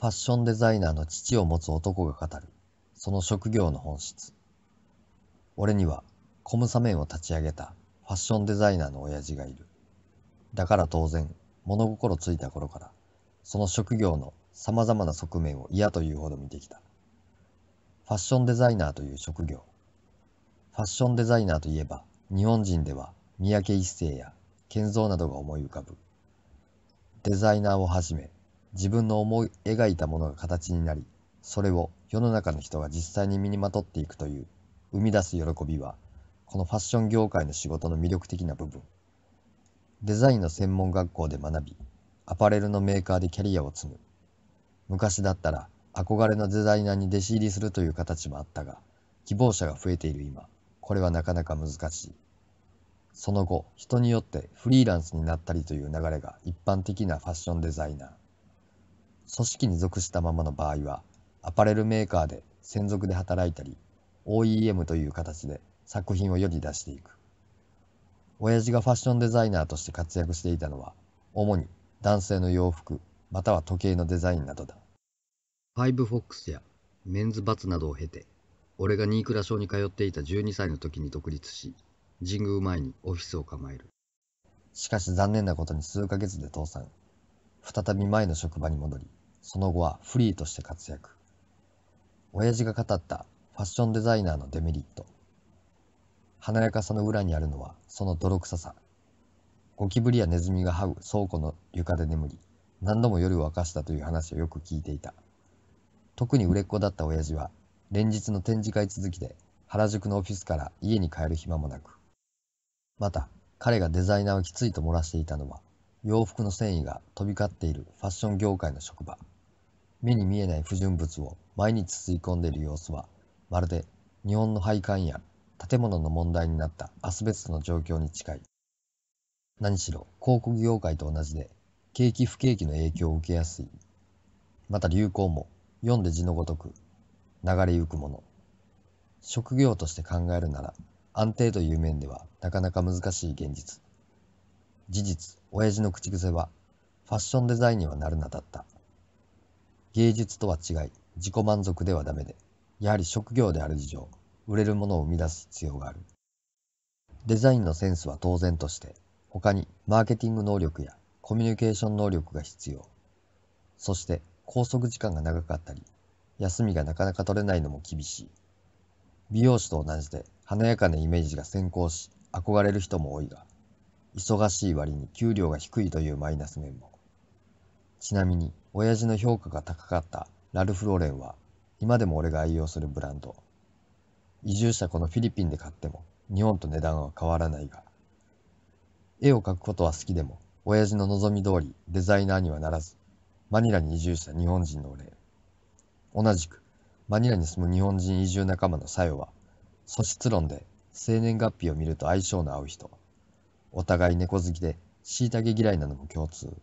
ファッションデザイナーの父を持つ男が語る、その職業の本質。俺には、コムサメンを立ち上げたファッションデザイナーの親父がいる。だから当然、物心ついた頃から、その職業の様々な側面を嫌というほど見てきた。ファッションデザイナーという職業。ファッションデザイナーといえば、日本人では三宅一生や建三などが思い浮かぶ。デザイナーをはじめ、自分の思い描いたものが形になり、それを世の中の人が実際に身にまとっていくという、生み出す喜びは、このファッション業界の仕事の魅力的な部分。デザインの専門学校で学び、アパレルのメーカーでキャリアを積む。昔だったら、憧れのデザイナーに弟子入りするという形もあったが、希望者が増えている今、これはなかなか難しい。その後、人によってフリーランスになったりという流れが一般的なファッションデザイナー。組織に属したままの場合は、アパレルメーカーで専属で働いたり、OEM という形で作品を世に出していく。親父がファッションデザイナーとして活躍していたのは、主に男性の洋服、または時計のデザインなどだ。ファイブフォックスやメンズバツなどを経て、俺が新倉小に通っていた12歳の時に独立し、神宮前にオフィスを構える。しかし残念なことに数ヶ月で倒産。再び前の職場に戻り、その後はフリーとして活躍。親父が語ったファッションデザイナーのデメリット。華やかさの裏にあるのはその泥臭さ。ゴキブリやネズミが這う倉庫の床で眠り、何度も夜を明かしたという話をよく聞いていた。特に売れっ子だった親父は、連日の展示会続きで原宿のオフィスから家に帰る暇もなく。また、彼がデザイナーをきついと漏らしていたのは、洋服の繊維が飛び交っているファッション業界の職場。目に見えない不純物を毎日吸い込んでいる様子はまるで日本の配管や建物の問題になったアスベストの状況に近い何しろ広告業界と同じで景気不景気の影響を受けやすいまた流行も読んで字のごとく流れゆくもの職業として考えるなら安定という面ではなかなか難しい現実事実親父の口癖はファッションデザインにはなるなだった芸術とは違い、自己満足ではダメで、やはり職業である以上、売れるものを生み出す必要がある。デザインのセンスは当然として、他にマーケティング能力やコミュニケーション能力が必要。そして拘束時間が長かったり、休みがなかなか取れないのも厳しい。美容師と同じで華やかなイメージが先行し、憧れる人も多いが、忙しい割に給料が低いというマイナス面も。ちなみに、親父の評価が高かったラルフ・ローレンは、今でも俺が愛用するブランド。移住したこのフィリピンで買っても、日本と値段は変わらないが、絵を描くことは好きでも、親父の望み通りデザイナーにはならず、マニラに移住した日本人の俺。同じく、マニラに住む日本人移住仲間のサヨは、素質論で生年月日を見ると相性の合う人。お互い猫好きで、タげ嫌いなのも共通。